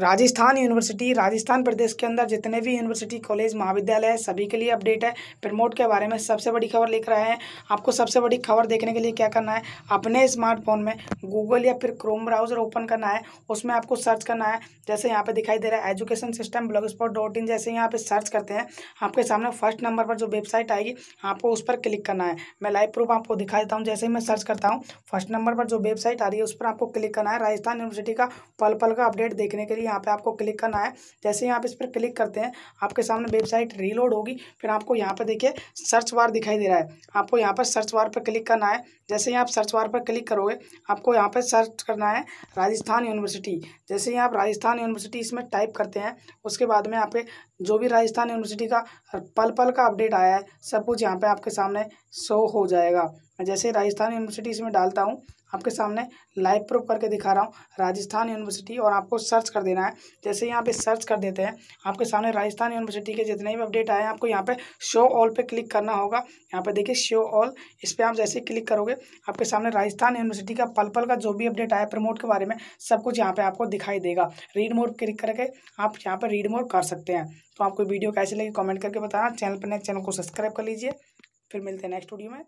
Rajasthan university Rajasthan प्रदेश के अंदर जितने भी यूनिवर्सिटी कॉलेज महाविद्यालय है सभी के लिए अपडेट है प्रमोट के बारे में सबसे बड़ी खबर लिख रहे हैं आपको सबसे बड़ी खबर देखने के लिए क्या करना है अपने स्मार्टफोन में गूगल या फिर क्रोम ब्राउजर ओपन करना है उसमें आपको सर्च करना है जैसे यहाँ पर दिखाई दे रहा है education system blogspot dot in जैसे यहाँ पर सर्च करते हैं आपके सामने फर्स्ट नंबर पर जो वेबसाइट आएगी आपको उस पर क्लिक करना है मैं लाइव प्रूफ आपको दिखा देता हूँ जैसे ही मैं सर्च करता हूँ फर्स्ट नंबर पर जो वेबसाइट आ रही है उस पर आपको क्लिक करना है राजस्थान यूनिवर्सिटी का पल पल का अपडेट देखने के लिए यहाँ पे आपको क्लिक करना है जैसे यहाँ आप इस पर क्लिक करते हैं आपके सामने वेबसाइट रीलोड होगी फिर आपको यहाँ पर देखिए सर्च बार दिखाई दे रहा है आपको यहाँ पर सर्च बार पर क्लिक करना है जैसे ही आप सर्च बार पर क्लिक करोगे आपको यहाँ पर सर्च करना है राजस्थान यूनिवर्सिटी जैसे ही आप राजस्थान यूनिवर्सिटी इसमें टाइप करते हैं उसके बाद में आप जो भी राजस्थान यूनिवर्सिटी का पल पल का अपडेट आया है सब कुछ यहाँ पर आपके सामने शो हो जाएगा जैसे राजस्थान यूनिवर्सिटी इसमें डालता हूँ आपके सामने लाइव प्रूफ करके दिखा रहा हूँ राजस्थान यूनिवर्सिटी और आपको सर्च कर देना है जैसे यहाँ पे सर्च कर देते हैं आपके सामने राजस्थान यूनिवर्सिटी के जितने भी अपडेट आए हैं आपको यहाँ पे शो ऑल पे क्लिक करना होगा यहाँ पे देखिए शो ऑल इस पर आप जैसे क्लिक करोगे आपके सामने राजस्थान यूनिवर्सिटी का पल पल का जो भी अपडेट आया प्रमोट के बारे में सब कुछ यहाँ पर आपको दिखाई देगा रीड मोड क्लिक करके आप यहाँ पर रीड मोड कर सकते हैं तो आपको वीडियो कैसे लगे कॉमेंट करके बताना चैनल पर नए चैनल को सब्सक्राइब कर लीजिए फिर मिलते हैं नेक्स्ट वीडियो में